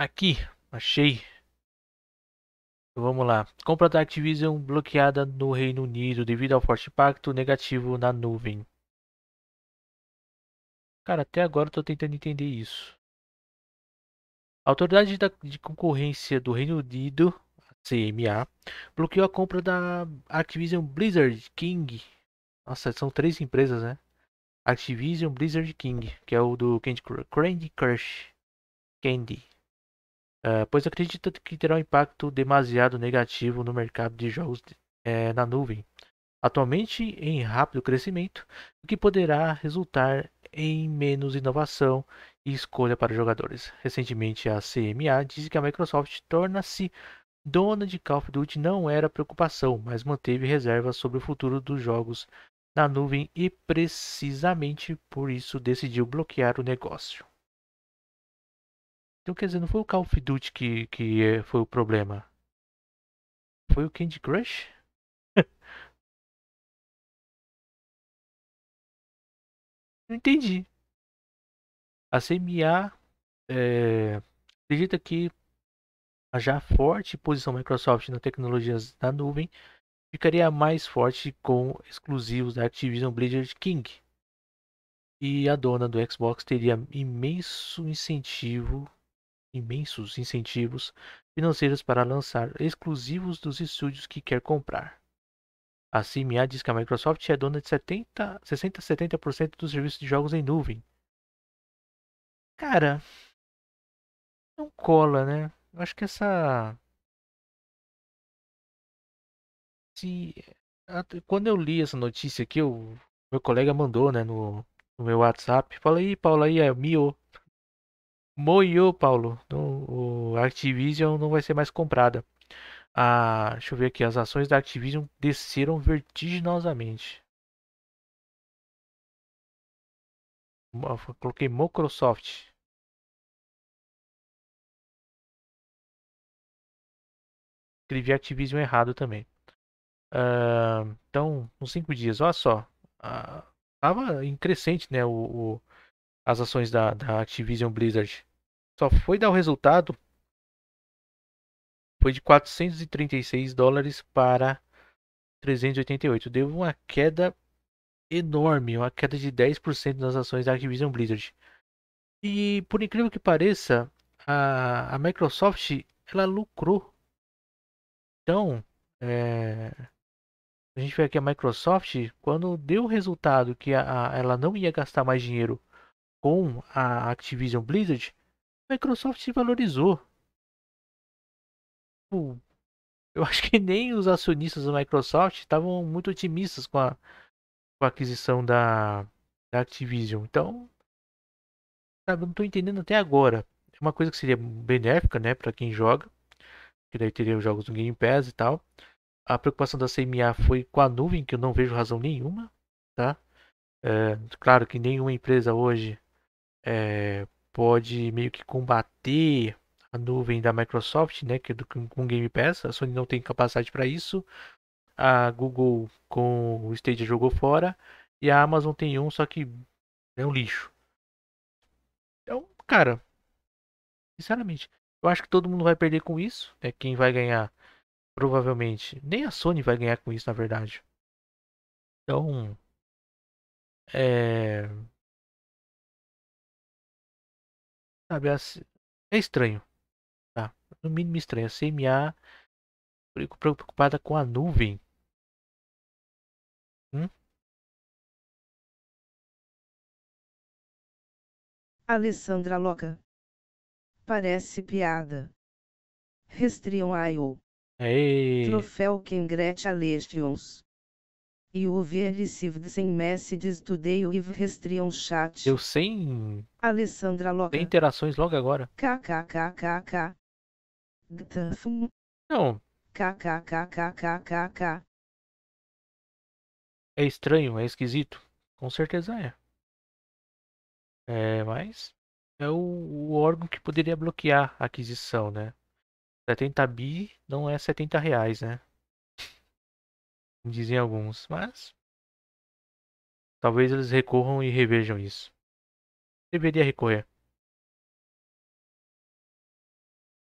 Aqui, achei. vamos lá. Compra da Activision bloqueada no Reino Unido devido ao forte impacto negativo na nuvem. Cara, até agora eu tentando entender isso. A autoridade de concorrência do Reino Unido, CMA, bloqueou a compra da Activision Blizzard King. Nossa, são três empresas, né? Activision Blizzard King, que é o do Candy Crush. Candy. Uh, pois acredita que terá um impacto demasiado negativo no mercado de jogos é, na nuvem, atualmente em rápido crescimento, o que poderá resultar em menos inovação e escolha para jogadores. Recentemente, a CMA disse que a Microsoft torna-se dona de Call of Duty não era preocupação, mas manteve reservas sobre o futuro dos jogos na nuvem e precisamente por isso decidiu bloquear o negócio. Então, quer dizer, não foi o Call of Duty que, que eh, foi o problema. Foi o Candy Crush? não entendi. A CMA é, eh, acredita que a já forte posição Microsoft na tecnologias da nuvem ficaria mais forte com exclusivos da Activision Blizzard King. E a dona do Xbox teria imenso incentivo imensos incentivos financeiros para lançar exclusivos dos estúdios que quer comprar. A Mia diz que a Microsoft é dona de 70, 60 a 70% dos serviços de jogos em nuvem. Cara, não cola, né? Eu acho que essa. Se. Quando eu li essa notícia aqui, o meu colega mandou, né, no, no meu WhatsApp. Fala aí, Paula, aí é Mio. Moiô, Paulo. Então, o Activision não vai ser mais comprada. Ah, deixa eu ver aqui. As ações da Activision desceram vertiginosamente. coloquei Microsoft. Escrevi Activision errado também. Ah, então, uns 5 dias. Olha só. estava ah, em crescente, né? o, o as ações da, da Activision Blizzard só foi dar o resultado foi de 436 dólares para 388. Deu uma queda enorme, uma queda de 10% nas ações da Activision Blizzard. E por incrível que pareça, a, a Microsoft ela lucrou. Então, é, a gente vê que a Microsoft, quando deu o resultado que a, a, ela não ia gastar mais dinheiro com a Activision Blizzard, Microsoft se valorizou. Eu acho que nem os acionistas da Microsoft estavam muito otimistas com a, com a aquisição da, da Activision. Então, sabe, não estou entendendo até agora. É uma coisa que seria benéfica, né, para quem joga, que daí teria os jogos do Game Pass e tal. A preocupação da CMA foi com a nuvem, que eu não vejo razão nenhuma, tá? É, claro que nenhuma empresa hoje é, pode meio que combater a nuvem da Microsoft, né, que é do, com Game Pass, a Sony não tem capacidade para isso. A Google com o Stadia jogou fora e a Amazon tem um, só que é um lixo. Então, cara, sinceramente, eu acho que todo mundo vai perder com isso, né? Quem vai ganhar provavelmente, nem a Sony vai ganhar com isso, na verdade. Então, é, Sabe, é, é estranho. Tá? No mínimo estranho. A CMA preocupada com a nuvem. Hum? Alessandra Loca. Parece piada. Restriam IO. Troféu Kengret Legends e houve received sem messages today e restriam chat. Eu sem... Alessandra logo. Tem interações logo agora. KKKKK. Não. KKKKKKK. É estranho, é esquisito. Com certeza é. É, mas é o, o órgão que poderia bloquear a aquisição, né? 70 bi não é 70 reais, né? dizem alguns, mas talvez eles recorram e revejam isso. Deveria recorrer.